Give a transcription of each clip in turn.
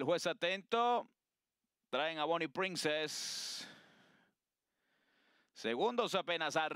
El juez atento. Traen a Bonnie Princess. Segundos apenas. a...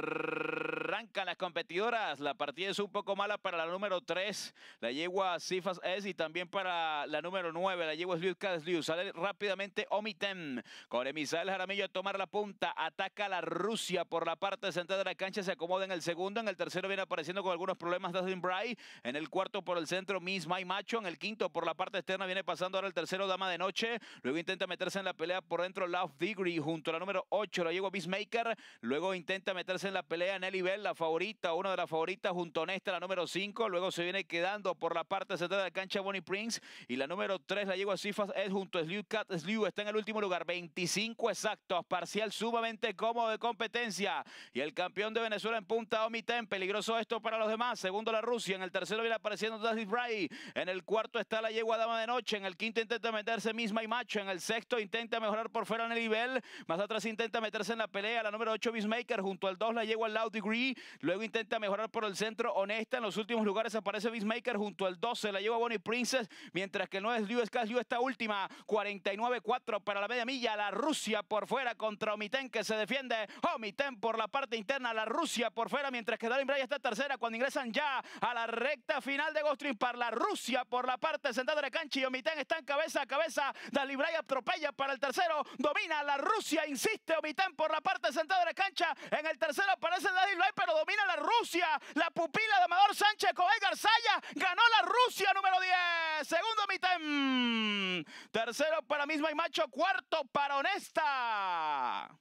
Arrancan las competidoras. La partida es un poco mala para la número 3, la yegua Cifas S, y también para la número 9, la yegua Sliuska Sliu. Sale rápidamente omiten con Emisael Jaramillo a tomar la punta. Ataca a la Rusia por la parte central de la cancha. Se acomoda en el segundo. En el tercero viene apareciendo con algunos problemas Dustin Bray. En el cuarto por el centro, Miss My Macho. En el quinto por la parte externa viene pasando ahora el tercero, Dama de Noche. Luego intenta meterse en la pelea por dentro, Love Degree junto a la número 8, la yegua maker Luego intenta meterse en la pelea, Nelly Bell la favorita, una de las favoritas junto a esta la número 5. Luego se viene quedando por la parte central de la cancha Bonnie Prince. Y la número 3, la yegua Cifas, es junto a Slew Cat. está en el último lugar, 25 exactos. Parcial sumamente cómodo de competencia. Y el campeón de Venezuela en punta, Omitem Peligroso esto para los demás. Segundo, la Rusia. En el tercero viene apareciendo Dazzy Bray. En el cuarto está la yegua Dama de Noche. En el quinto intenta meterse misma y macho. En el sexto intenta mejorar por fuera en el nivel. Más atrás intenta meterse en la pelea. La número 8, Bismaker, junto al 2, la yegua Loud Degree. Luego intenta mejorar por el centro. Honesta en los últimos lugares aparece Bismaker junto al 12. La lleva Bonnie Princess. Mientras que el 9 es Lewis Liu Esta última 49-4 para la media milla. La Rusia por fuera contra Omiten que se defiende. Omiten por la parte interna. La Rusia por fuera. Mientras que Dalí Bray está tercera. Cuando ingresan ya a la recta final de gostring para la Rusia por la parte sentada de la cancha. Y Omiten está en cabeza a cabeza. Darren Bray atropella para el tercero. Domina la Rusia. Insiste Omiten por la parte sentada de la cancha. En el tercero aparece Darren domina la Rusia. La pupila de Amador Sánchez Cobay Garzaya ganó la Rusia número 10. Segundo Mitem. Tercero para Misma y Macho. Cuarto para Honesta.